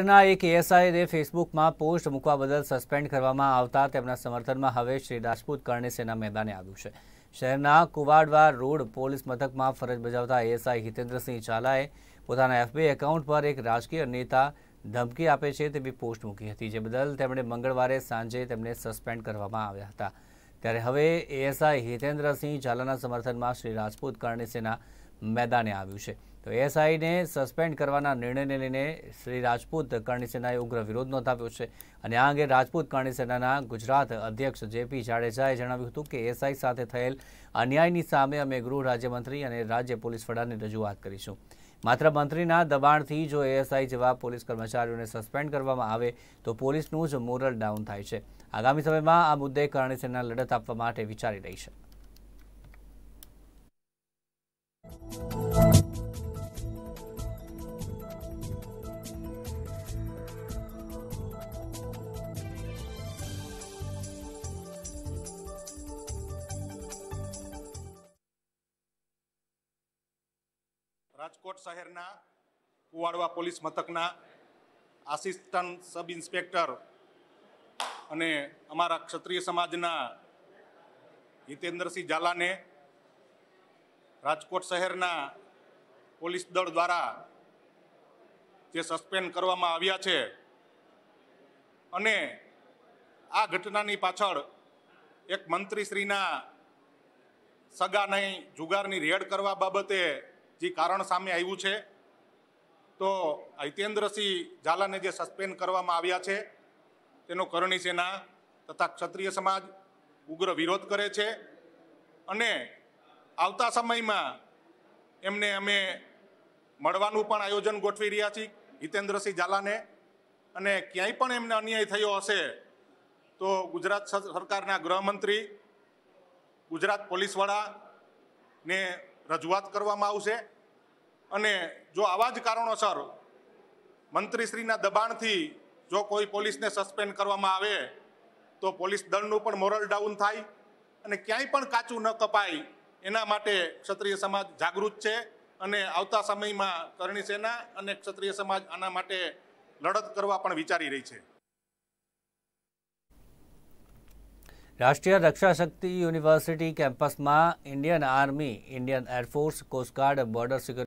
ના એક એએસઆઈને ફેસબુકમાં પોસ્ટ મૂકવા બદલ સસ્પેન્ડ કરવામાં આવતા તેમના સમર્થનમાં હવે શ્રી રાજપૂત કરણેસેના મેદાને આવ્યું છે શહેરના કુવાડવા રોડ પોલીસ મથકમાં ફરજ બજાવતા એએસઆઈ હિતેન્દ્રસિંહ ઝાલાએ પોતાના એફબી એકાઉન્ટ પર એક રાજકીય નેતા ધમકી આપે છે તેવી પોસ્ટ મૂકી હતી જે બદલ તેમણે મંગળવારે સાંજે તેમને સસ્પેન્ડ કરવામાં આવ્યા હતા ત્યારે હવે એએસઆઈ હિતેન્દ્રસિંહ ઝાલાના સમર્થનમાં શ્રી રાજપૂત કરણેસેના સેના મેદાને આવ્યું છે તો એસઆઈને સસ્પેન્ડ કરવાના નિર્ણયને લઈને શ્રી રાજપૂત કરણી ઉગ્ર વિરોધ નોંધાવ્યો છે અને આ અંગે રાજપૂત કરણી ગુજરાત અધ્યક્ષ જેપી જાડેજાએ જણાવ્યું હતું કે એસઆઈ સાથે થયેલ અન્યાયની સામે અમે ગૃહ રાજ્યમંત્રી અને રાજ્ય પોલીસ વડાને રજૂઆત કરીશું માત્ર મંત્રીના દબાણથી જો એએસઆઈ જેવા પોલીસ કર્મચારીઓને સસ્પેન્ડ કરવામાં આવે તો પોલીસનું જ મોરલ ડાઉન થાય છે આગામી સમયમાં આ મુદ્દે કરણી લડત આપવા માટે વિચારી રહી છે રાજકોટ શહેરના કુવાડવા પોલીસ મથકના આસિસ્ટન્ટ સબ ઇન્સ્પેક્ટર અને અમારા ક્ષત્રિય સમાજના હિતેન્દ્રસિંહ ઝાલાને રાજકોટ શહેરના પોલીસ દળ દ્વારા જે સસ્પેન્ડ કરવામાં આવ્યા છે અને આ ઘટનાની પાછળ એક મંત્રીશ્રીના નહીં જુગારની રેડ કરવા બાબતે જે કારણ સામે આવ્યું છે તો હિતેન્દ્રસિંહ ઝાલાને જે સસ્પેન્ડ કરવામાં આવ્યા છે તેનો કરણી સેના તથા ક્ષત્રિય સમાજ ઉગ્ર વિરોધ કરે છે અને આવતા સમયમાં એમને અમે મળવાનું પણ આયોજન ગોઠવી રહ્યા છીએ હિતેન્દ્રસિંહ ઝાલાને અને ક્યાંય પણ એમને અન્યાય થયો હશે તો ગુજરાત સરકારના ગૃહમંત્રી ગુજરાત પોલીસ વડા રજૂઆત કરવામાં આવશે અને જો આવા જ કારણોસર મંત્રીશ્રીના દબાણથી જો કોઈ પોલીસને સસ્પેન્ડ કરવામાં આવે તો પોલીસ દળનું પણ મોરલ ડાઉન થાય અને ક્યાંય પણ કાચું ન કપાય એના માટે ક્ષત્રિય સમાજ જાગૃત છે અને આવતા સમયમાં કરણી સેના અને ક્ષત્રિય સમાજ આના માટે લડત કરવા પણ વિચારી રહી છે રાષ્ટ્રીય રક્ષા શક્તિ યુનિવર્સિટી કેમ્પસમાં Indian army Indian air force coast guard border security